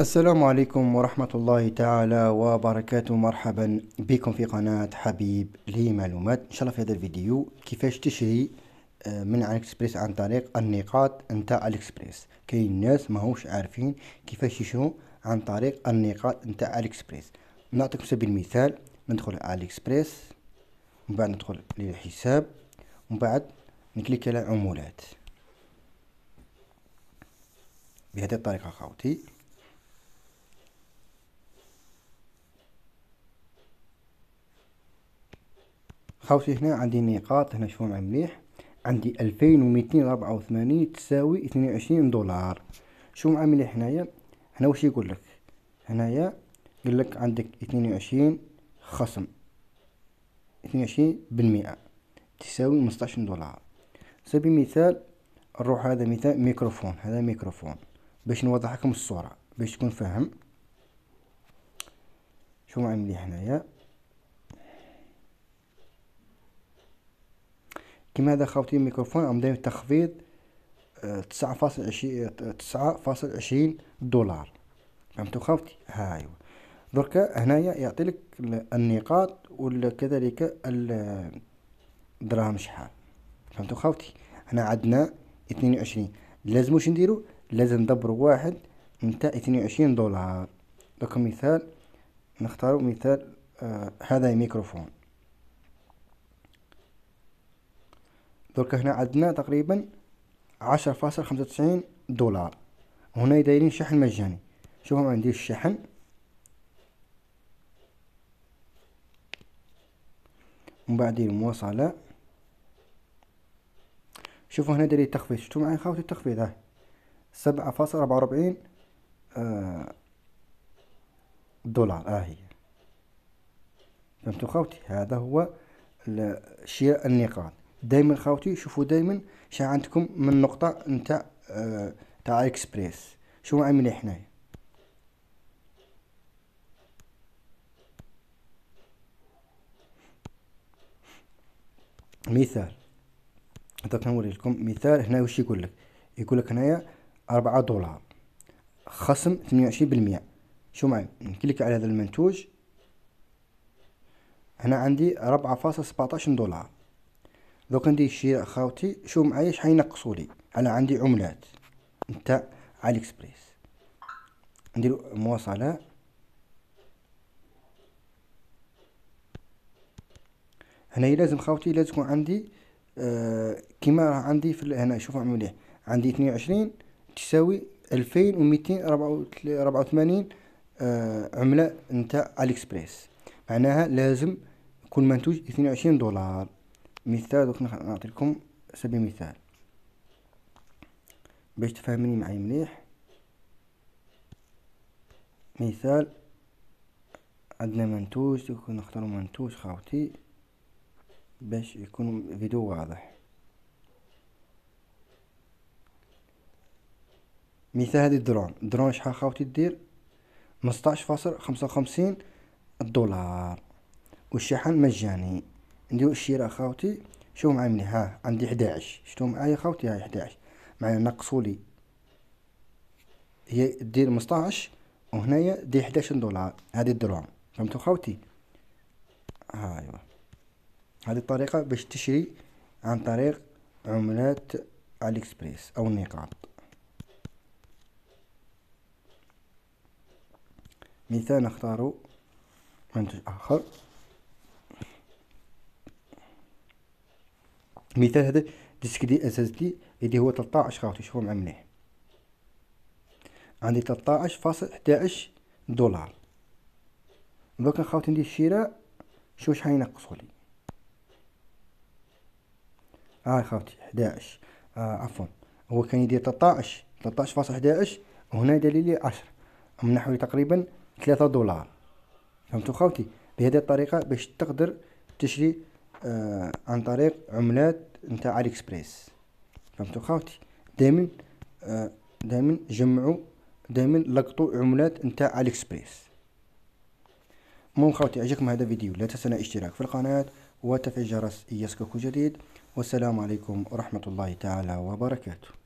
السلام عليكم ورحمة الله تعالى وبركاته مرحبا بكم في قناة حبيب لمعلومات إن شاء الله في هذا الفيديو كيفاش تشري آه، من على الاكسبريس عن طريق النقاط نتاع الاكسبريس كاين ناس ماهوش عارفين كيفاش يشرو عن طريق النقاط نتاع الاكسبريس نعطيكم سبيل المثال ندخل على الاكسبريس ومن بعد ندخل للحساب ومن بعد نكليك على عمولات بهذه الطريقة خاوتي خاوتي هنا عندي نقاط هنا شوفوا معايا مليح عندي ألفين وميتين ربعة وثمانين تساوي اثنين وعشرين دولار شوفو معايا مليح هنايا هنا واش يقول لك هنايا قالك لك عندك اثنين وعشرين خصم اثنين وعشرين بالمئة تساوي خمسطاش دولار سبي مثال نروح هذا مثال ميكروفون هذا ميكروفون باش نوضح لكم الصورة باش تكون فاهم شوفوا معايا مليح هنايا كيما هذا خاوتي الميكروفون عم داير تخفيض آه، تسعة فاصل عشرين آه، تسعة فاصل عشرين دولار فهمتو خاوتي ها دركا هنايا يعطيلك النقاط وكذلك الدراهم شحال فهمتو خاوتي هنا عندنا اثنين وعشرين لازم واش نديرو لازم ندبرو واحد نتاع اثنين وعشرين دولار دركا مثال نختارو مثال آه هذا ميكروفون درك هنا عندنا تقريبا عشرة فاصل خمسة وتسعين دولار هنا دايرين شحن مجاني شوفو عندي الشحن ومن بعد المواصلة شوفوا هنا دايرين التخفيض شفتوا معايا خاوتي التخفيض ها سبعة فاصل ربعة وأربعين آه، دولار ها هي فهمتوا خاوتي هذا هو شراء النقاط دايما خاوتي شوفوا دايما شا عندكم من نقطة نتاع آه، تاع اكسبريس شو عاملين حنايا مثال هذا نوري لكم مثال هنا واش يقول لك يقول لك هنايا 4 دولار خصم ثمانية بالمية شو معي نكليك على هذا المنتوج هنا عندي ربعة سبعتاش دولار دوك ندير شي خاوتي شوف معايا شحال ينقصوا لي انا عندي عملات نتاع علي اكسبريس نديرو مواصلة هنا لازم خاوتي لازم تكون عندي آه كيما راه عندي في هنا شوفوا مليح عندي اثنين تساوي ألفين آه ربعة عملة نتاع علي اكسبريس معناها لازم كل منتوج اثنين دولار مثال دوك نعطي لكم سبيل مثال باش تفهمني معايا مليح مثال عندنا منتوج يكون نختارو منتوج خاوتي باش يكون فيديو واضح مثال هذه الدرون الدرون شحال خاوتي دير خمسطاش فاصل خمسة وخمسين دولار والشحن مجاني نديرو الشيرة خاوتي شوفو معايا مني ها عندي حداعش شتو معايا خاوتي هاي حداعش معايا نقصولي هي دير مسطاعش وهنايا دير حداعش دولار هادي الدراهم فهمتو خاوتي ها ايوا هادي الطريقة باش تشري عن طريق عملات اليكسبريس او النقاط مثال نختارو منتج اخر مثال هذا ديسك دي اس دي اللي هو 13 خاوتي شوفوا مع مليح عندي 13.11 دولار دوك خاوتي ندير الشراء شو شحال ينقصوا لي ها آه خاوتي 11 آه عفوا هو كان يدير 13 13.11 وهنا دار لي 10 من حوالي تقريبا 3 دولار فهمتوا خاوتي بهذه الطريقه باش تقدر تشري آه، عن طريق عملات نتاع علي اكسبريس فهمتوا خاوتي دايما آه، دايما جمعوا دايما لقطوا عملات نتاع علي اكسبريس المهم خاوتي عجبكم هذا الفيديو لا تنسى الاشتراك في القناه وتفعيل الجرس يسكك جديد والسلام عليكم ورحمه الله تعالى وبركاته